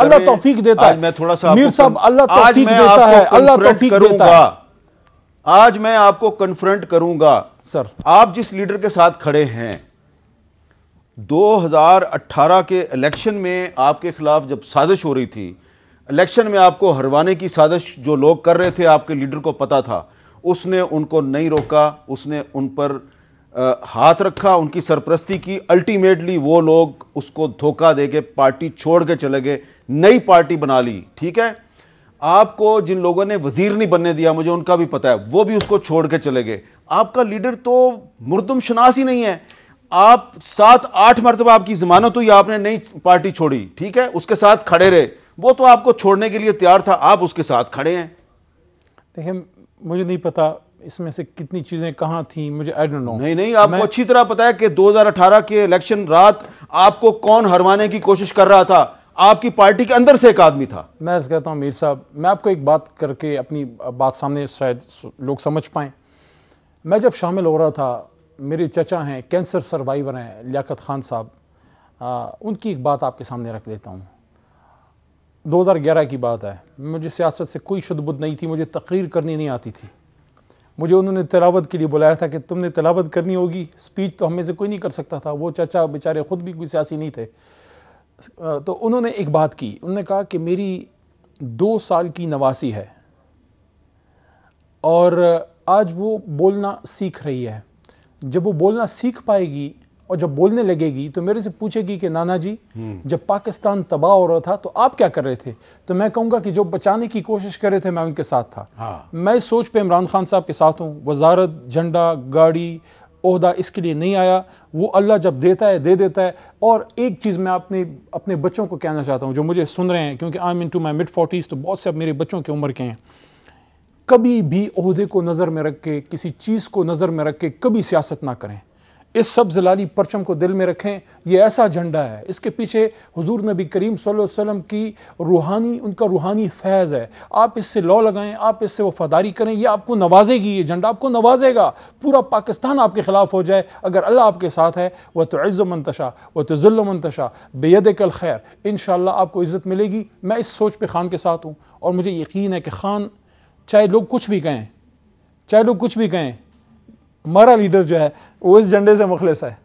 अल्लाह तोफीक देता है मैं थोड़ा सा मीर साहब अल्लाह तोफीक देता है अल्लाह तोफीक देता है आज मैं आपको कन्फ्रंट करूंगा सर आप जिस लीडर के साथ खड़े हैं 2018 के इलेक्शन में आपके खिलाफ जब साजिश हो रही थी इलेक्शन में आपको हरवाने की साजिश जो लोग कर रहे थे आपके लीडर को पता था उसने उनको नहीं रोका उसने उन पर आ, हाथ रखा उनकी सरप्रस्ती की अल्टीमेटली वो लोग उसको धोखा दे के पार्टी छोड़ के चले गए नई पार्टी बना ली ठीक है आपको जिन लोगों ने वजीर नहीं बनने दिया मुझे उनका भी पता है वो भी उसको छोड़ के चले गए आपका लीडर तो मुर्दम शनास ही नहीं है आप सात आठ मरतबा आपकी जमानत हुई आपने नई पार्टी छोड़ी ठीक है उसके साथ खड़े रहे वो तो आपको छोड़ने के लिए तैयार था आप उसके साथ खड़े हैं देखिए मुझे नहीं पता इसमें से कितनी चीज़ें कहाँ थी मुझे आई डोंट नो नहीं नहीं आपको अच्छी तरह पता है कि 2018 के इलेक्शन रात आपको कौन हरवाने की कोशिश कर रहा था आपकी पार्टी के अंदर से एक आदमी था मैं कहता हूँ मीर साहब मैं आपको एक बात करके अपनी बात सामने शायद लोग समझ पाए मैं जब शामिल हो रहा था मेरे चचा हैं कैंसर सर्वाइवर हैं लियाकत खान साहब उनकी एक बात आपके सामने रख लेता हूँ 2011 की बात है मुझे सियासत से कोई शुद्धबुद्ध नहीं थी मुझे तकरीर करनी नहीं आती थी मुझे उन्होंने तलावत के लिए बुलाया था कि तुमने तलावत करनी होगी स्पीच तो हमें से कोई नहीं कर सकता था वो चाचा बेचारे ख़ुद भी कोई सियासी नहीं थे तो उन्होंने एक बात की उन्होंने कहा कि मेरी दो साल की नवासी है और आज वो बोलना सीख रही है जब वो बोलना सीख पाएगी और जब बोलने लगेगी तो मेरे से पूछेगी कि नाना जी हम्म। जब पाकिस्तान तबाह हो रहा था तो आप क्या कर रहे थे तो मैं कहूंगा कि जो बचाने की कोशिश कर रहे थे मैं उनके साथ था हाँ। मैं सोच पे इमरान खान साहब के साथ हूँ वजारत झंडा गाड़ी अहदा इसके लिए नहीं आया वो अल्लाह जब देता है दे देता है और एक चीज़ मैं अपने अपने बच्चों को कहना चाहता हूँ जो मुझे सुन रहे हैं क्योंकि I am into my mid forties तो बहुत से अब मेरे बच्चों की उम्र के हैं कभी भी अहदे को नज़र में रख के किसी चीज़ को नज़र में रख के कभी सियासत ना करें इस सब जलाली परचम को दिल में रखें यह ऐसा झंडा है इसके पीछे हजूर नबी करीम वसल्लम की रूहानी उनका रूहानी फैज़ है आप इससे लॉ लगाएं आप इससे वफादारी करें यह आपको नवाजेगी ये झंडा आपको नवाजेगा पूरा पाकिस्तान आपके ख़िलाफ़ हो जाए अगर अल्लाह आपके साथ है वह तो मंतशा वह तो मंतशा बेद कल खैर इन आपको इज़्ज़त मिलेगी मैं इस सोच पर ख़ान के साथ हूँ और मुझे यकीन है कि ख़ान चाहे लोग कुछ भी कहें चाहे लोग कुछ भी कहें हमारा लीडर जो है वो इस झंडे से मुखलिस है